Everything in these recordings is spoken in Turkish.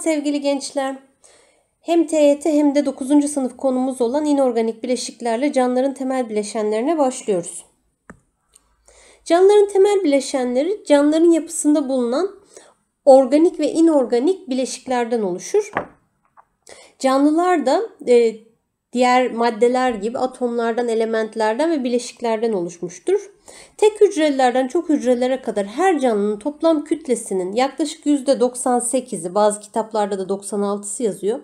sevgili gençler. Hem TYT hem de 9. sınıf konumuz olan inorganik bileşiklerle canlıların temel bileşenlerine başlıyoruz. Canlıların temel bileşenleri canlıların yapısında bulunan organik ve inorganik bileşiklerden oluşur. Canlılar da e, diğer maddeler gibi atomlardan, elementlerden ve bileşiklerden oluşmuştur. Tek hücrelerden çok hücrelere kadar her canlının toplam kütlesinin yaklaşık %98'i bazı kitaplarda da 96'sı yazıyor.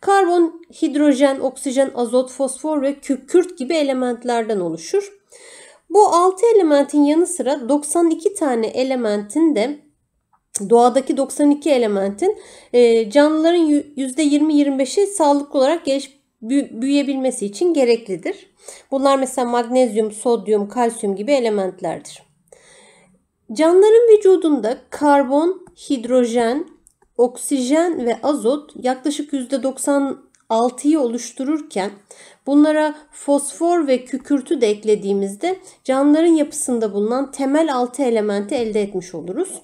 Karbon, hidrojen, oksijen, azot, fosfor ve kükürt gibi elementlerden oluşur. Bu 6 elementin yanı sıra 92 tane elementin de doğadaki 92 elementin e, canlıların %20-25'i sağlıklı olarak geliş, büyüyebilmesi için gereklidir. Bunlar mesela magnezyum, sodyum, kalsiyum gibi elementlerdir. Canlıların vücudunda karbon, hidrojen, oksijen ve azot yaklaşık %96'yı oluştururken bunlara fosfor ve kükürtü de eklediğimizde canlıların yapısında bulunan temel altı elementi elde etmiş oluruz.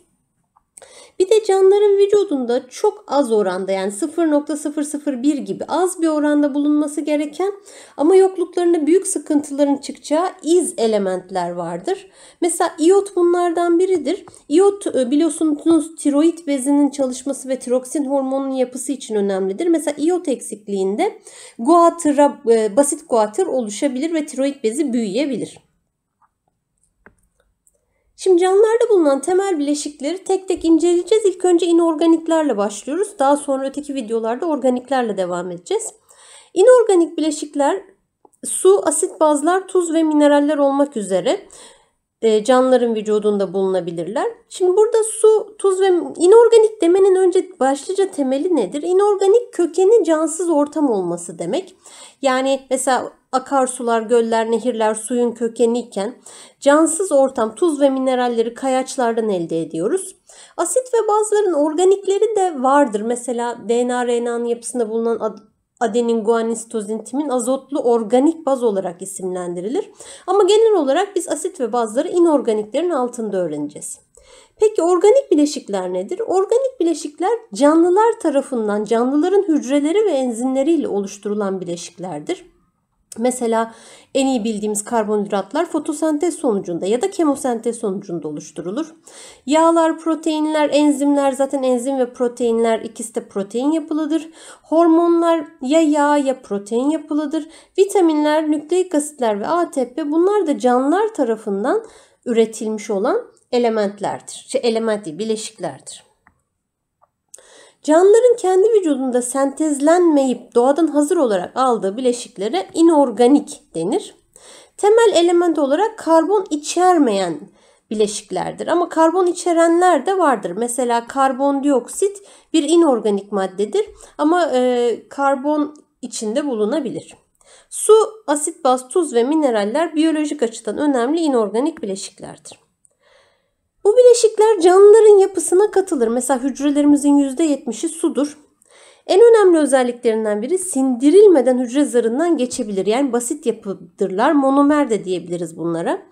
Bir de canlıların vücudunda çok az oranda yani 0.001 gibi az bir oranda bulunması gereken ama yokluklarında büyük sıkıntıların çıkacağı iz elementler vardır. Mesela iot bunlardan biridir. İot e, biliyorsunuz tiroid bezinin çalışması ve tiroksin hormonunun yapısı için önemlidir. Mesela iot eksikliğinde guatıra, e, basit guatır oluşabilir ve tiroid bezi büyüyebilir. Şimdi canlılarda bulunan temel bileşikleri tek tek inceleyeceğiz. İlk önce inorganiklerle başlıyoruz. Daha sonra öteki videolarda organiklerle devam edeceğiz. İnorganik bileşikler su, asit bazlar, tuz ve mineraller olmak üzere e, canlıların vücudunda bulunabilirler. Şimdi burada su, tuz ve inorganik demenin önce başlıca temeli nedir? İnorganik kökeni cansız ortam olması demek. Yani mesela akarsular, göller, nehirler suyun kökeni iken cansız ortam tuz ve mineralleri kayaçlardan elde ediyoruz. Asit ve bazların organikleri de vardır. Mesela DNA RNA'nın yapısında bulunan adenin, guanin, sitozin, timin azotlu organik baz olarak isimlendirilir. Ama genel olarak biz asit ve bazları inorganiklerin altında öğreneceğiz. Peki organik bileşikler nedir? Organik bileşikler canlılar tarafından canlıların hücreleri ve enzimleriyle oluşturulan bileşiklerdir. Mesela en iyi bildiğimiz karbonhidratlar fotosentez sonucunda ya da kemosentez sonucunda oluşturulur. Yağlar, proteinler, enzimler zaten enzim ve proteinler ikisi de protein yapılıdır. Hormonlar ya yağ ya protein yapılıdır. Vitaminler, nükleik asitler ve ATP bunlar da canlılar tarafından üretilmiş olan elementlerdir. Şey, element değil, bileşiklerdir. Canlıların kendi vücudunda sentezlenmeyip doğadan hazır olarak aldığı bileşiklere inorganik denir. Temel element olarak karbon içermeyen bileşiklerdir. Ama karbon içerenler de vardır. Mesela karbondioksit bir inorganik maddedir ama e, karbon içinde bulunabilir. Su, asit, baz, tuz ve mineraller biyolojik açıdan önemli inorganik bileşiklerdir. Bu bileşikler canlıların yapısına katılır. Mesela hücrelerimizin %70'i sudur. En önemli özelliklerinden biri sindirilmeden hücre zarından geçebilir. Yani basit yapıdırlar. Monomer de diyebiliriz bunlara.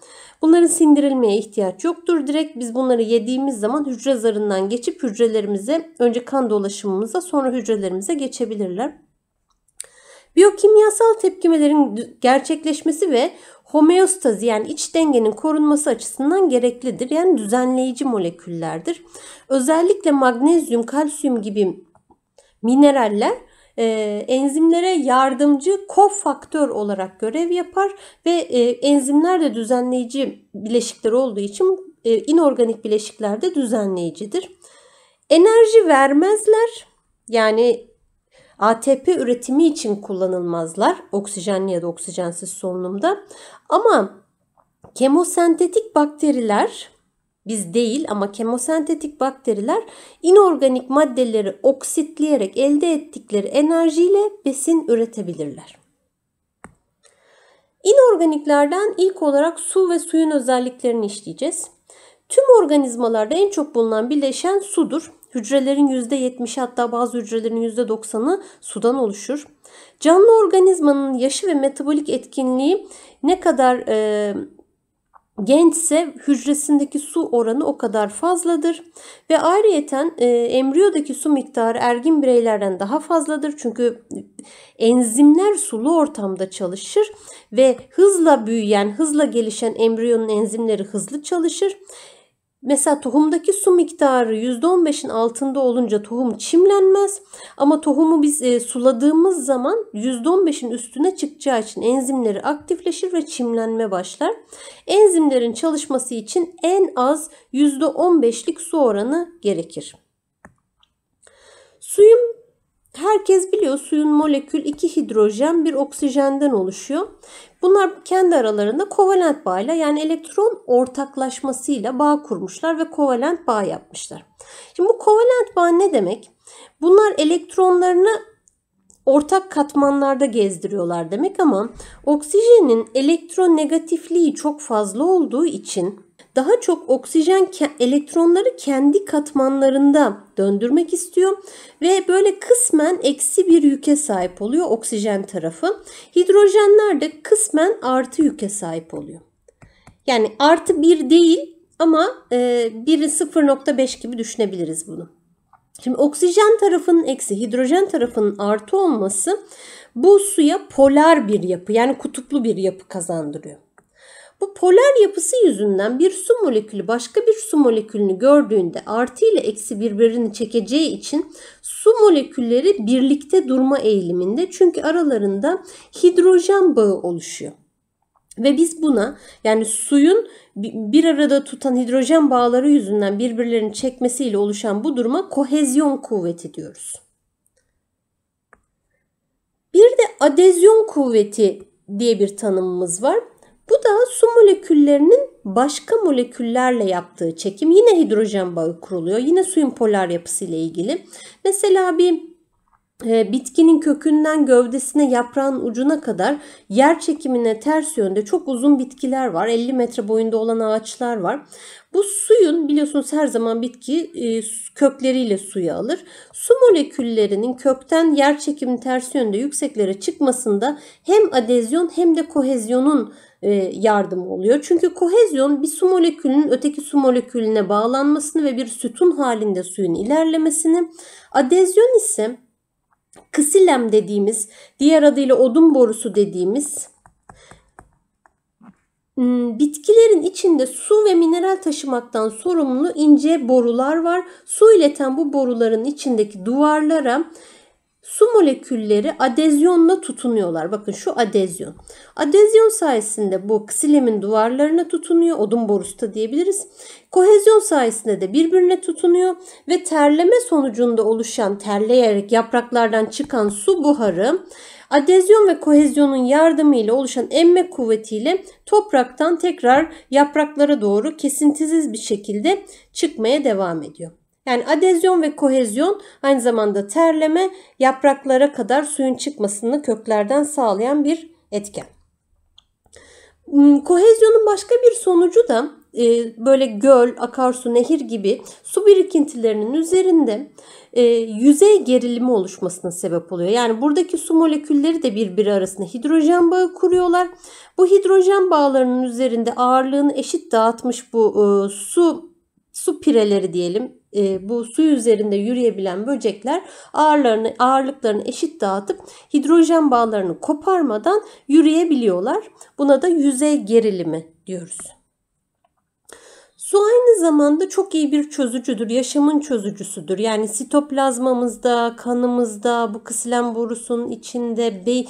Bunların sindirilmeye ihtiyaç yoktur. Direkt biz bunları yediğimiz zaman hücre zarından geçip hücrelerimize önce kan dolaşımımıza sonra hücrelerimize geçebilirler. Biyokimyasal tepkimelerin gerçekleşmesi ve homeostazi yani iç dengenin korunması açısından gereklidir. Yani düzenleyici moleküllerdir. Özellikle magnezyum, kalsiyum gibi mineraller e, enzimlere yardımcı kofaktör olarak görev yapar ve e, enzimler de düzenleyici bileşikler olduğu için e, inorganik bileşikler de düzenleyicidir. Enerji vermezler. Yani ATP üretimi için kullanılmazlar oksijenli ya da oksijensiz solunumda. Ama kemosentetik bakteriler biz değil ama kemosentetik bakteriler inorganik maddeleri oksitleyerek elde ettikleri enerjiyle besin üretebilirler. İnorganiklerden ilk olarak su ve suyun özelliklerini işleyeceğiz. Tüm organizmalarda en çok bulunan bileşen sudur. Hücrelerin %70'i hatta bazı hücrelerin %90'ı sudan oluşur. Canlı organizmanın yaşı ve metabolik etkinliği ne kadar e, gençse hücresindeki su oranı o kadar fazladır ve ayrıyeten e, embriyodaki su miktarı ergin bireylerden daha fazladır. Çünkü enzimler sulu ortamda çalışır ve hızla büyüyen, hızla gelişen embriyonun enzimleri hızlı çalışır. Mesela tohumdaki su miktarı %15'in altında olunca tohum çimlenmez. Ama tohumu biz e, suladığımız zaman %15'in üstüne çıkacağı için enzimleri aktifleşir ve çimlenme başlar. Enzimlerin çalışması için en az %15'lik su oranı gerekir. Suyun herkes biliyor suyun molekül iki hidrojen bir oksijenden oluşuyor. Bunlar kendi aralarında kovalent bağıyla yani elektron ortaklaşmasıyla bağ kurmuşlar ve kovalent bağ yapmışlar. Şimdi bu kovalent bağ ne demek? Bunlar elektronlarını ortak katmanlarda gezdiriyorlar demek ama oksijenin elektronegatifliği çok fazla olduğu için daha çok oksijen ke elektronları kendi katmanlarında döndürmek istiyor ve böyle kısmen eksi bir yüke sahip oluyor oksijen tarafı. Hidrojenler de kısmen artı yüke sahip oluyor. Yani artı bir değil ama e, biri 0.5 gibi düşünebiliriz bunu. Şimdi oksijen tarafının eksi, hidrojen tarafının artı olması bu suya polar bir yapı yani kutuplu bir yapı kazandırıyor. Bu polar yapısı yüzünden bir su molekülü başka bir su molekülünü gördüğünde artı ile eksi birbirini çekeceği için su molekülleri birlikte durma eğiliminde çünkü aralarında hidrojen bağı oluşuyor. Ve biz buna yani suyun bir arada tutan hidrojen bağları yüzünden birbirlerini çekmesiyle oluşan bu duruma kohezyon kuvveti diyoruz. Bir de adezyon kuvveti diye bir tanımımız var. Bu da su moleküllerinin başka moleküllerle yaptığı çekim. Yine hidrojen bağı kuruluyor. Yine suyun polar yapısı ile ilgili. Mesela bir e, bitkinin kökünden gövdesine yaprağın ucuna kadar yer çekimine ters yönde çok uzun bitkiler var. 50 metre boyunda olan ağaçlar var. Bu suyun biliyorsunuz her zaman bitki e, kökleriyle suyu alır. Su moleküllerinin kökten yer çekimi ters yönde yükseklere çıkmasında hem adezyon hem de kohezyonun e, yardım oluyor. Çünkü kohezyon bir su molekülünün öteki su molekülüne bağlanmasını ve bir sütun halinde suyun ilerlemesini. Adezyon ise ksilem dediğimiz, diğer adıyla odun borusu dediğimiz hmm, bitkilerin içinde su ve mineral taşımaktan sorumlu ince borular var. Su ileten bu boruların içindeki duvarlara su molekülleri adezyonla tutunuyorlar. Bakın şu adezyon. Adezyon sayesinde bu ksilemin duvarlarına tutunuyor. Odun borusu da diyebiliriz. Kohezyon sayesinde de birbirine tutunuyor ve terleme sonucunda oluşan terleyerek yapraklardan çıkan su buharı adezyon ve kohezyonun yardımıyla oluşan emme kuvvetiyle topraktan tekrar yapraklara doğru kesintisiz bir şekilde çıkmaya devam ediyor. Yani adezyon ve kohezyon aynı zamanda terleme yapraklara kadar suyun çıkmasını köklerden sağlayan bir etken. Hmm, kohezyonun başka bir sonucu da e, böyle göl, akarsu, nehir gibi su birikintilerinin üzerinde e, yüzey gerilimi oluşmasına sebep oluyor. Yani buradaki su molekülleri de birbiri arasında hidrojen bağı kuruyorlar. Bu hidrojen bağlarının üzerinde ağırlığını eşit dağıtmış bu e, su su pireleri diyelim e, bu su üzerinde yürüyebilen böcekler ağırlarını ağırlıklarını eşit dağıtıp hidrojen bağlarını koparmadan yürüyebiliyorlar. Buna da yüzey gerilimi diyoruz. Su aynı zamanda çok iyi bir çözücüdür, yaşamın çözücüsüdür. Yani sitoplazmamızda, kanımızda, bu kıslen borusunun içinde, bey,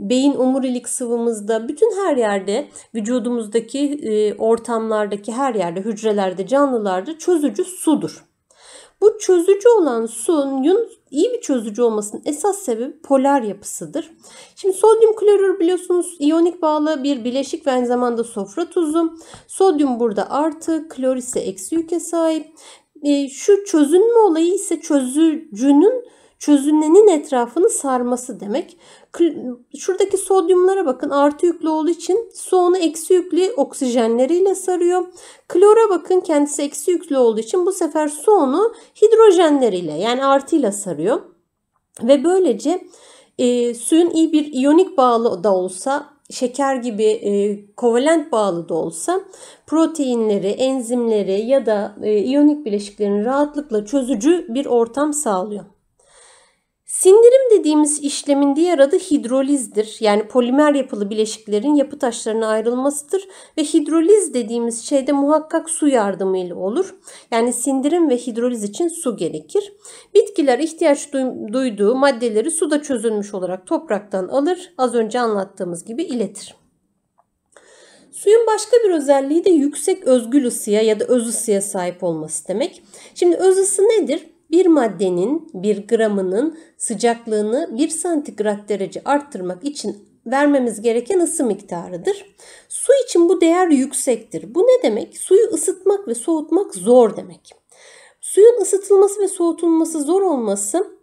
beyin omurilik sıvımızda, bütün her yerde, vücudumuzdaki, e, ortamlardaki her yerde, hücrelerde, canlılarda çözücü sudur. Bu çözücü olan suyun iyi bir çözücü olmasının esas sebebi polar yapısıdır. Şimdi sodyum klorür biliyorsunuz iyonik bağlı bir bileşik ve aynı zamanda sofra tuzu. Sodyum burada artı, klor ise eksi yüke sahip. E, şu çözünme olayı ise çözücünün çözünenin etrafını sarması demek. Şuradaki sodyumlara bakın artı yüklü olduğu için su onu eksi yüklü oksijenleriyle sarıyor. Klora bakın kendisi eksi yüklü olduğu için bu sefer su onu hidrojenleriyle yani artıyla sarıyor. Ve böylece e, suyun iyi bir iyonik bağlı da olsa şeker gibi e, kovalent bağlı da olsa proteinleri, enzimleri ya da e, iyonik bileşiklerini rahatlıkla çözücü bir ortam sağlıyor. Sindirim dediğimiz işlemin diğer adı hidrolizdir. Yani polimer yapılı bileşiklerin yapı taşlarına ayrılmasıdır ve hidroliz dediğimiz şeyde muhakkak su yardımıyla olur. Yani sindirim ve hidroliz için su gerekir. Bitkiler ihtiyaç duyduğu maddeleri suda çözülmüş olarak topraktan alır, az önce anlattığımız gibi iletir. Suyun başka bir özelliği de yüksek özgül ısıya ya da öz ısıya sahip olması demek. Şimdi öz ısı nedir? bir maddenin bir gramının sıcaklığını 1 santigrat derece arttırmak için vermemiz gereken ısı miktarıdır. Su için bu değer yüksektir. Bu ne demek? Suyu ısıtmak ve soğutmak zor demek. Suyun ısıtılması ve soğutulması zor olması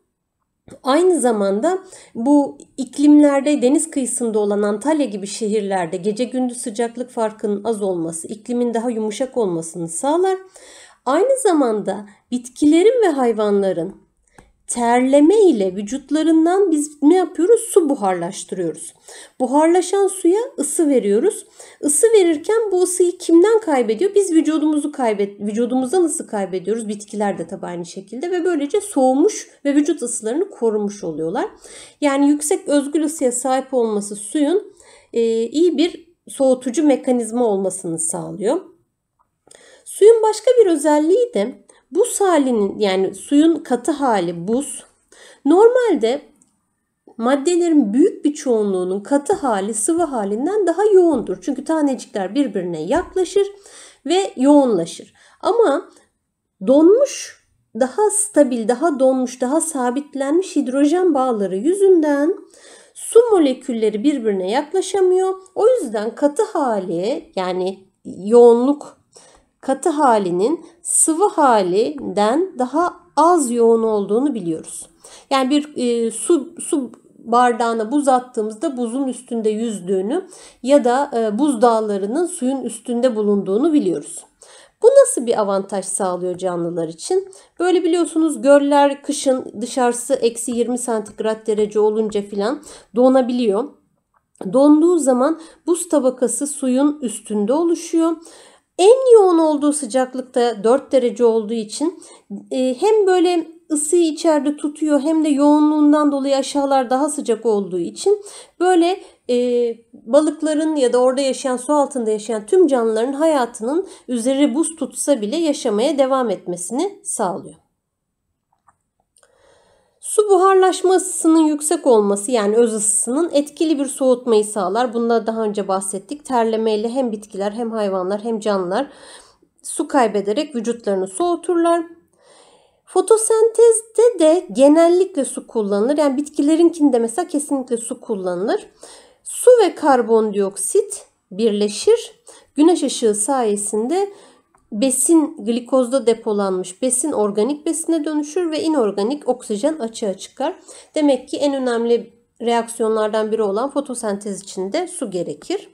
Aynı zamanda bu iklimlerde deniz kıyısında olan Antalya gibi şehirlerde gece gündüz sıcaklık farkının az olması, iklimin daha yumuşak olmasını sağlar. Aynı zamanda bitkilerin ve hayvanların terleme ile vücutlarından biz ne yapıyoruz? Su buharlaştırıyoruz. Buharlaşan suya ısı veriyoruz. Isı verirken bu ısıyı kimden kaybediyor? Biz vücudumuzu kaybet vücudumuzdan ısı kaybediyoruz. Bitkiler de tabii aynı şekilde ve böylece soğumuş ve vücut ısılarını korumuş oluyorlar. Yani yüksek özgül ısıya sahip olması suyun e, iyi bir soğutucu mekanizma olmasını sağlıyor. Suyun başka bir özelliği de buz halinin yani suyun katı hali buz. Normalde maddelerin büyük bir çoğunluğunun katı hali sıvı halinden daha yoğundur. Çünkü tanecikler birbirine yaklaşır ve yoğunlaşır. Ama donmuş, daha stabil, daha donmuş, daha sabitlenmiş hidrojen bağları yüzünden su molekülleri birbirine yaklaşamıyor. O yüzden katı hali yani yoğunluk katı halinin sıvı halinden daha az yoğun olduğunu biliyoruz. Yani bir e, su, su bardağına buz attığımızda buzun üstünde yüzdüğünü ya da e, buz dağlarının suyun üstünde bulunduğunu biliyoruz. Bu nasıl bir avantaj sağlıyor canlılar için? Böyle biliyorsunuz göller kışın dışarısı eksi 20 santigrat derece olunca filan donabiliyor. Donduğu zaman buz tabakası suyun üstünde oluşuyor en yoğun olduğu sıcaklıkta 4 derece olduğu için e, hem böyle ısıyı içeride tutuyor hem de yoğunluğundan dolayı aşağılar daha sıcak olduğu için böyle e, balıkların ya da orada yaşayan su altında yaşayan tüm canlıların hayatının üzeri buz tutsa bile yaşamaya devam etmesini sağlıyor. Su buharlaşma ısısının yüksek olması yani öz ısısının etkili bir soğutmayı sağlar. Bundan daha önce bahsettik. Terlemeyle hem bitkiler hem hayvanlar hem canlılar su kaybederek vücutlarını soğuturlar. Fotosentezde de genellikle su kullanılır. Yani bitkilerinkinde mesela kesinlikle su kullanılır. Su ve karbondioksit birleşir. Güneş ışığı sayesinde besin glikozda depolanmış besin organik besine dönüşür ve inorganik oksijen açığa çıkar. Demek ki en önemli reaksiyonlardan biri olan fotosentez için de su gerekir.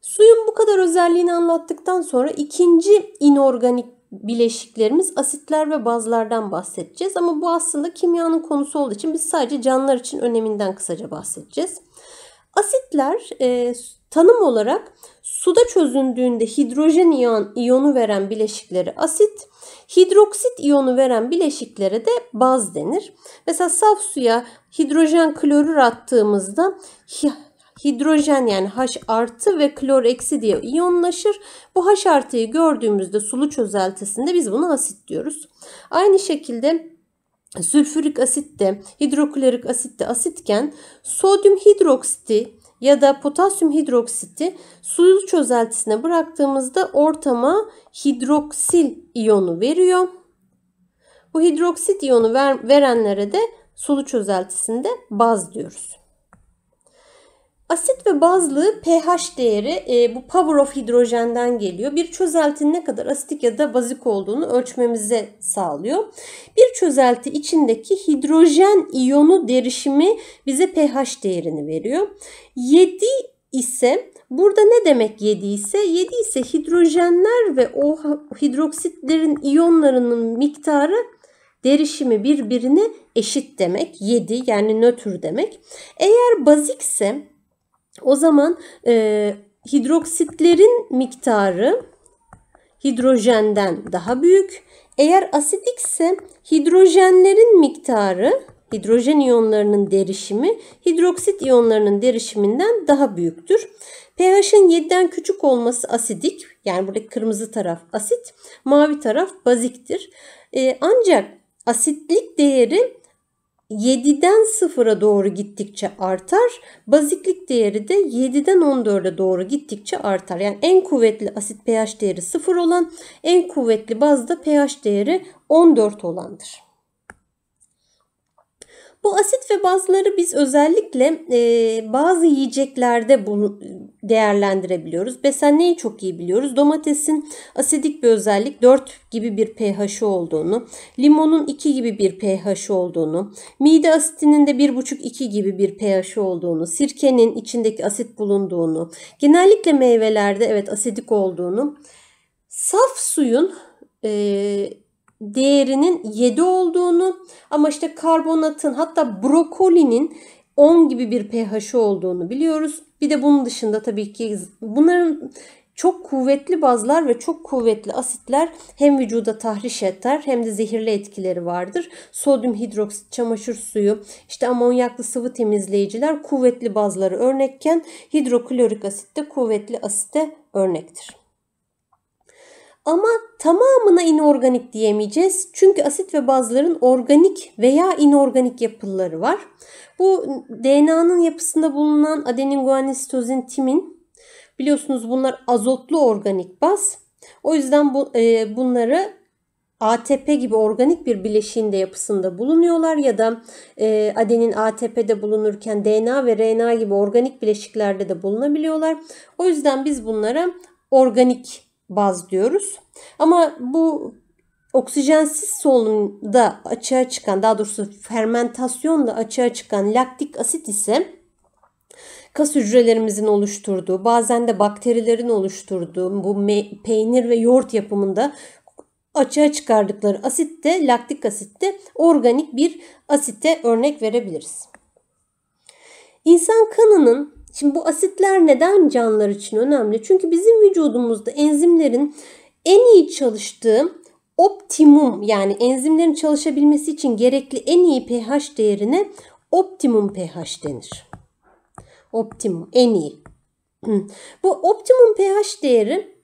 Suyun bu kadar özelliğini anlattıktan sonra ikinci inorganik bileşiklerimiz asitler ve bazlardan bahsedeceğiz. Ama bu aslında kimyanın konusu olduğu için biz sadece canlılar için öneminden kısaca bahsedeceğiz. Asitler e, tanım olarak Suda çözündüğünde hidrojen iyon, iyonu veren bileşiklere asit, hidroksit iyonu veren bileşiklere de baz denir. Mesela saf suya hidrojen klorür attığımızda hidrojen yani H artı ve klor eksi diye iyonlaşır. Bu H artıyı gördüğümüzde sulu çözeltisinde biz bunu asit diyoruz. Aynı şekilde sülfürik asit de hidroklorik asit de asitken sodyum hidroksiti ya da potasyum hidroksiti suyu çözeltisine bıraktığımızda ortama hidroksil iyonu veriyor. Bu hidroksit iyonu ver, verenlere de sulu çözeltisinde baz diyoruz. Asit ve bazlı pH değeri e, bu power of hidrojenden geliyor. Bir çözeltinin ne kadar asitik ya da bazik olduğunu ölçmemize sağlıyor. Bir çözelti içindeki hidrojen iyonu derişimi bize pH değerini veriyor. 7 ise burada ne demek 7 ise 7 ise hidrojenler ve o OH, hidroksitlerin iyonlarının miktarı derişimi birbirine eşit demek. 7 yani nötr demek. Eğer bazikse o zaman e, hidroksitlerin miktarı hidrojenden daha büyük. Eğer asidikse hidrojenlerin miktarı hidrojen iyonlarının derişimi hidroksit iyonlarının derişiminden daha büyüktür. pH'in 7'den küçük olması asidik yani buradaki kırmızı taraf asit mavi taraf baziktir. Ee, ancak asitlik değeri 7'den 0'a doğru gittikçe artar. Baziklik değeri de 7'den 14'e doğru gittikçe artar. Yani en kuvvetli asit pH değeri 0 olan, en kuvvetli bazda pH değeri 14 olandır. Bu asit ve bazları biz özellikle e, bazı yiyeceklerde bunu değerlendirebiliyoruz. Besenleyi çok iyi biliyoruz. Domatesin asidik bir özellik 4 gibi bir pH'i olduğunu, limonun 2 gibi bir pH'i olduğunu, mide asitinin de 1,5-2 gibi bir pH'i olduğunu, sirkenin içindeki asit bulunduğunu, genellikle meyvelerde evet asidik olduğunu, saf suyun e, değerinin 7 olduğunu ama işte karbonatın hatta brokolinin 10 gibi bir pH olduğunu biliyoruz. Bir de bunun dışında tabii ki bunların çok kuvvetli bazlar ve çok kuvvetli asitler hem vücuda tahriş eder hem de zehirli etkileri vardır. Sodyum hidroksit, çamaşır suyu, işte amonyaklı sıvı temizleyiciler kuvvetli bazları örnekken hidroklorik asit de kuvvetli asite örnektir. Ama tamamına inorganik diyemeyeceğiz. Çünkü asit ve bazların organik veya inorganik yapıları var. Bu DNA'nın yapısında bulunan adenin, guanin, sitozin, timin. Biliyorsunuz bunlar azotlu organik baz. O yüzden bu, e, bunları ATP gibi organik bir bileşiğin de yapısında bulunuyorlar ya da e, adenin ATP'de bulunurken DNA ve RNA gibi organik bileşiklerde de bulunabiliyorlar. O yüzden biz bunlara organik baz diyoruz. Ama bu oksijensiz solunumda açığa çıkan daha doğrusu fermentasyonla açığa çıkan laktik asit ise kas hücrelerimizin oluşturduğu, bazen de bakterilerin oluşturduğu bu peynir ve yoğurt yapımında açığa çıkardıkları asit de laktik asit de organik bir asite örnek verebiliriz. İnsan kanının Şimdi bu asitler neden canlılar için önemli? Çünkü bizim vücudumuzda enzimlerin en iyi çalıştığı optimum yani enzimlerin çalışabilmesi için gerekli en iyi pH değerine optimum pH denir. Optimum en iyi. Bu optimum pH değeri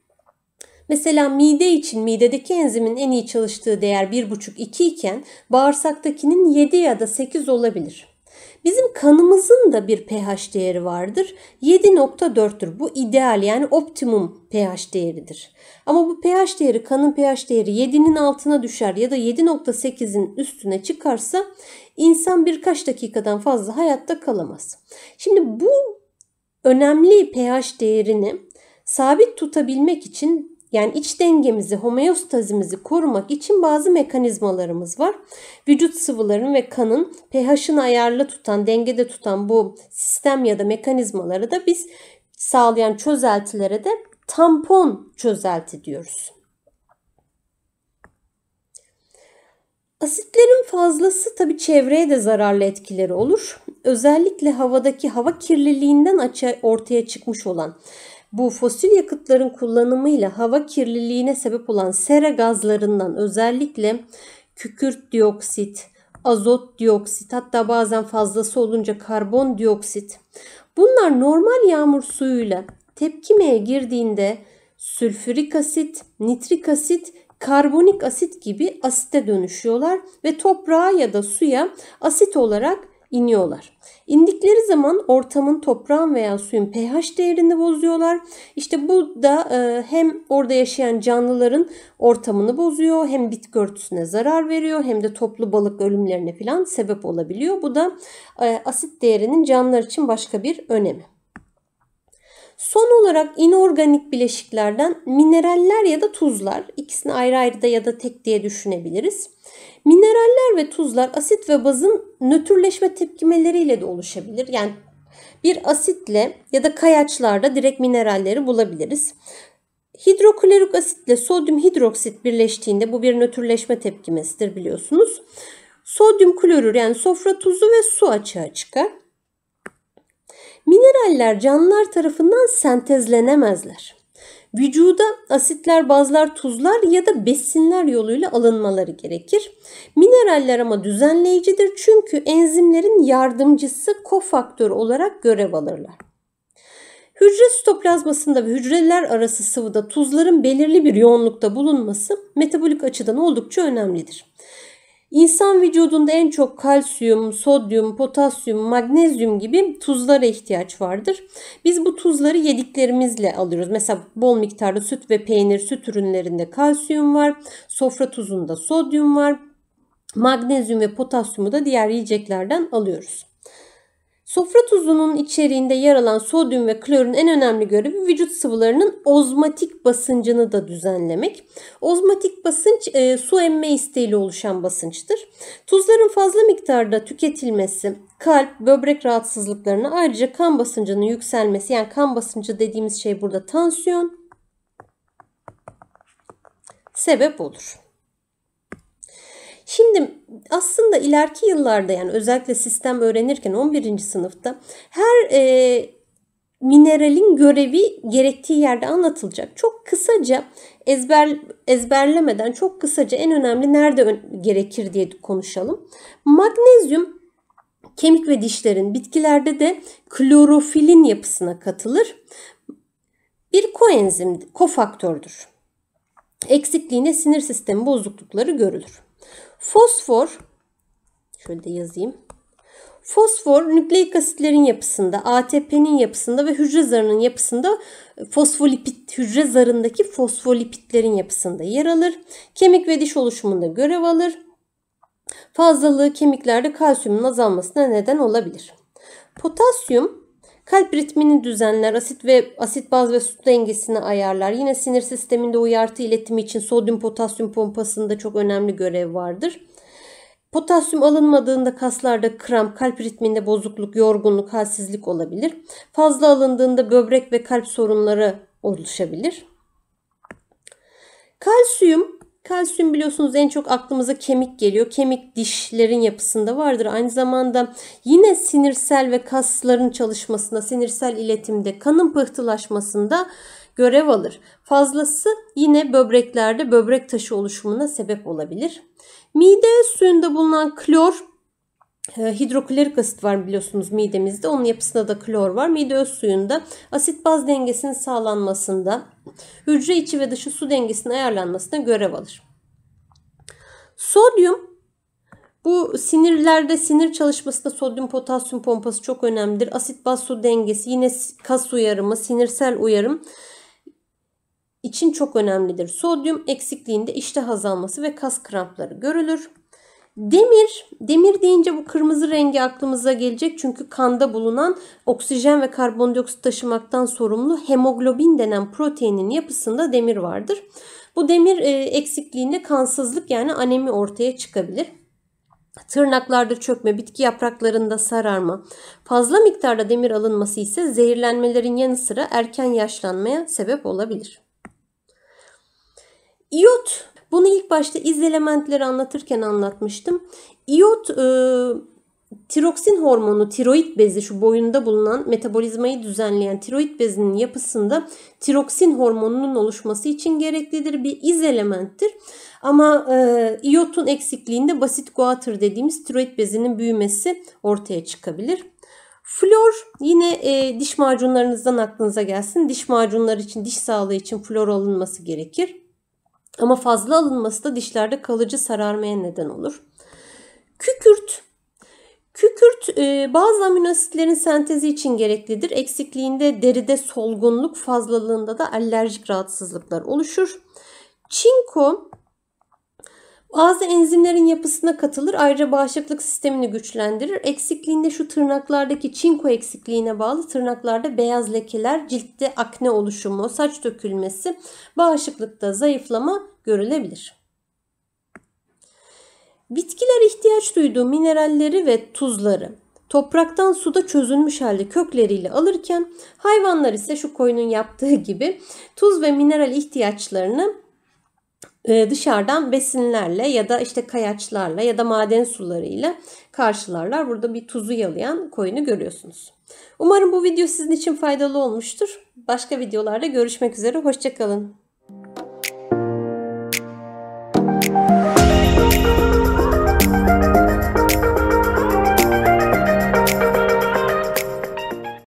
mesela mide için midedeki enzimin en iyi çalıştığı değer 1,5-2 iken bağırsaktakinin 7 ya da 8 olabilir. Bizim kanımızın da bir pH değeri vardır. 7.4'tür. Bu ideal yani optimum pH değeridir. Ama bu pH değeri kanın pH değeri 7'nin altına düşer ya da 7.8'in üstüne çıkarsa insan birkaç dakikadan fazla hayatta kalamaz. Şimdi bu önemli pH değerini sabit tutabilmek için yani iç dengemizi, homeostazimizi korumak için bazı mekanizmalarımız var. Vücut sıvıların ve kanın pH'ını ayarlı tutan, dengede tutan bu sistem ya da mekanizmaları da biz sağlayan çözeltilere de tampon çözelti diyoruz. Asitlerin fazlası tabi çevreye de zararlı etkileri olur. Özellikle havadaki hava kirliliğinden ortaya çıkmış olan bu fosil yakıtların kullanımıyla hava kirliliğine sebep olan sera gazlarından özellikle kükürt dioksit, azot dioksit hatta bazen fazlası olunca karbon dioksit. Bunlar normal yağmur suyuyla tepkimeye girdiğinde sülfürik asit, nitrik asit, karbonik asit gibi asite dönüşüyorlar ve toprağa ya da suya asit olarak iniyorlar. İndikleri zaman ortamın toprağın veya suyun pH değerini bozuyorlar. İşte bu da e, hem orada yaşayan canlıların ortamını bozuyor, hem bitki örtüsüne zarar veriyor, hem de toplu balık ölümlerine filan sebep olabiliyor. Bu da e, asit değerinin canlılar için başka bir önemi. Son olarak inorganik bileşiklerden mineraller ya da tuzlar ikisini ayrı ayrı da ya da tek diye düşünebiliriz. Mineraller ve tuzlar asit ve bazın nötrleşme tepkimeleriyle de oluşabilir. Yani bir asitle ya da kayaçlarda direkt mineralleri bulabiliriz. Hidroklorik asitle sodyum hidroksit birleştiğinde bu bir nötrleşme tepkimesidir biliyorsunuz. Sodyum klorür yani sofra tuzu ve su açığa çıkar. Mineraller canlılar tarafından sentezlenemezler. Vücuda asitler, bazlar, tuzlar ya da besinler yoluyla alınmaları gerekir. Mineraller ama düzenleyicidir çünkü enzimlerin yardımcısı kofaktör olarak görev alırlar. Hücre sitoplazmasında ve hücreler arası sıvıda tuzların belirli bir yoğunlukta bulunması metabolik açıdan oldukça önemlidir. İnsan vücudunda en çok kalsiyum, sodyum, potasyum, magnezyum gibi tuzlara ihtiyaç vardır. Biz bu tuzları yediklerimizle alıyoruz. Mesela bol miktarda süt ve peynir, süt ürünlerinde kalsiyum var. Sofra tuzunda sodyum var. Magnezyum ve potasyumu da diğer yiyeceklerden alıyoruz. Sofra tuzunun içeriğinde yer alan sodyum ve klorun en önemli görevi vücut sıvılarının ozmatik basıncını da düzenlemek. Ozmatik basınç e, su emme isteğiyle oluşan basınçtır. Tuzların fazla miktarda tüketilmesi kalp, böbrek rahatsızlıklarını ayrıca kan basıncının yükselmesi yani kan basıncı dediğimiz şey burada tansiyon sebep olur. Şimdi aslında ileriki yıllarda yani özellikle sistem öğrenirken 11. sınıfta her e, mineralin görevi gerektiği yerde anlatılacak. Çok kısaca ezber ezberlemeden çok kısaca en önemli nerede gerekir diye konuşalım. Magnezyum kemik ve dişlerin bitkilerde de klorofilin yapısına katılır. Bir koenzim, kofaktördir. Eksikliğine sinir sistemi bozuklukları görülür. Fosfor, şöyle de yazayım. Fosfor nükleik asitlerin yapısında, ATP'nin yapısında ve hücre zarının yapısında e, fosfolipit, hücre zarındaki fosfolipitlerin yapısında yer alır. Kemik ve diş oluşumunda görev alır. Fazlalığı kemiklerde kalsiyumun azalmasına neden olabilir. Potasyum Kalp ritmini düzenler, asit ve asit baz ve su dengesini ayarlar. Yine sinir sisteminde uyartı iletimi için sodyum potasyum pompasında çok önemli görev vardır. Potasyum alınmadığında kaslarda kram, kalp ritminde bozukluk, yorgunluk, halsizlik olabilir. Fazla alındığında böbrek ve kalp sorunları oluşabilir. Kalsiyum Kalsiyum biliyorsunuz en çok aklımıza kemik geliyor. Kemik dişlerin yapısında vardır. Aynı zamanda yine sinirsel ve kasların çalışmasında, sinirsel iletimde, kanın pıhtılaşmasında görev alır. Fazlası yine böbreklerde böbrek taşı oluşumuna sebep olabilir. Mide suyunda bulunan klor ee, hidroklorik asit var biliyorsunuz midemizde. Onun yapısında da klor var. Mide öz suyunda asit baz dengesinin sağlanmasında, hücre içi ve dışı su dengesinin ayarlanmasına görev alır. Sodyum bu sinirlerde sinir çalışmasında sodyum potasyum pompası çok önemlidir. Asit baz su dengesi yine kas uyarımı, sinirsel uyarım için çok önemlidir. Sodyum eksikliğinde iştah azalması ve kas krampları görülür. Demir, demir deyince bu kırmızı rengi aklımıza gelecek çünkü kanda bulunan oksijen ve karbondioksit taşımaktan sorumlu hemoglobin denen proteinin yapısında demir vardır. Bu demir e, eksikliğinde kansızlık yani anemi ortaya çıkabilir. Tırnaklarda çökme, bitki yapraklarında sararma, fazla miktarda demir alınması ise zehirlenmelerin yanı sıra erken yaşlanmaya sebep olabilir. İyot bunu ilk başta iz elementleri anlatırken anlatmıştım. İyot e, tiroksin hormonu tiroid bezi şu boyunda bulunan metabolizmayı düzenleyen tiroid bezinin yapısında tiroksin hormonunun oluşması için gereklidir. Bir iz elementtir. Ama e, iyotun eksikliğinde basit guatr dediğimiz tiroid bezinin büyümesi ortaya çıkabilir. Flor yine e, diş macunlarınızdan aklınıza gelsin. Diş macunları için, diş sağlığı için flor alınması gerekir. Ama fazla alınması da dişlerde kalıcı sararmaya neden olur. Kükürt Kükürt e, bazı amino asitlerin sentezi için gereklidir. Eksikliğinde deride solgunluk, fazlalığında da alerjik rahatsızlıklar oluşur. Çinko bazı enzimlerin yapısına katılır, ayrıca bağışıklık sistemini güçlendirir. Eksikliğinde şu tırnaklardaki çinko eksikliğine bağlı tırnaklarda beyaz lekeler, ciltte akne oluşumu, saç dökülmesi, bağışıklıkta zayıflama görülebilir. Bitkiler ihtiyaç duyduğu mineralleri ve tuzları topraktan suda çözülmüş halde kökleriyle alırken hayvanlar ise şu koyunun yaptığı gibi tuz ve mineral ihtiyaçlarını e, dışarıdan besinlerle ya da işte kayaçlarla ya da maden sularıyla karşılarlar. Burada bir tuzu yalayan koyunu görüyorsunuz. Umarım bu video sizin için faydalı olmuştur. Başka videolarda görüşmek üzere. Hoşçakalın.